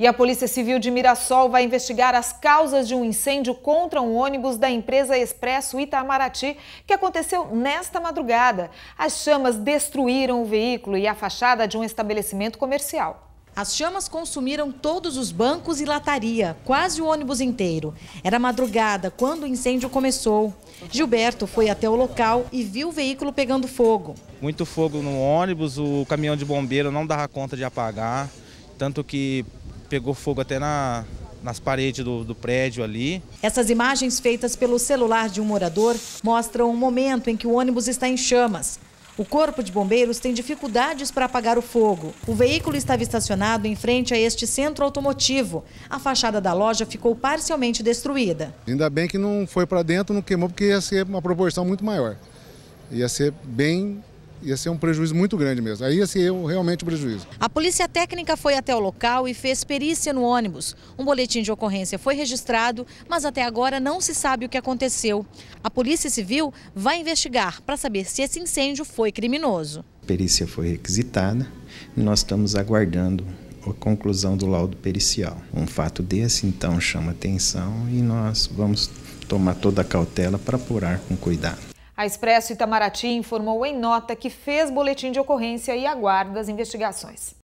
E a Polícia Civil de Mirassol vai investigar as causas de um incêndio contra um ônibus da empresa Expresso Itamaraty, que aconteceu nesta madrugada. As chamas destruíram o veículo e a fachada de um estabelecimento comercial. As chamas consumiram todos os bancos e lataria, quase o ônibus inteiro. Era madrugada quando o incêndio começou. Gilberto foi até o local e viu o veículo pegando fogo. Muito fogo no ônibus, o caminhão de bombeiro não dava conta de apagar, tanto que pegou fogo até na, nas paredes do, do, prédio ali. Essas imagens feitas pelo celular de um morador mostram um momento em que o ônibus está em chamas. O corpo de bombeiros tem dificuldades para apagar o fogo. O veículo estava estacionado em frente a este centro automotivo. A fachada da loja ficou parcialmente destruída. Ainda bem que não foi para dentro, não queimou, porque ia ser uma proporção muito maior. Ia ser bem ia ser um prejuízo muito grande mesmo. Aí ia ser realmente um prejuízo. A polícia técnica foi até o local e fez perícia no ônibus. Um boletim de ocorrência foi registrado, mas até agora não se sabe o que aconteceu. A Polícia Civil vai investigar para saber se esse incêndio foi criminoso. A perícia foi requisitada e nós estamos aguardando a conclusão do laudo pericial. Um fato desse, então, chama atenção e nós vamos tomar toda a cautela para apurar com cuidado. A Expresso Itamaraty informou em nota que fez boletim de ocorrência e aguarda as investigações.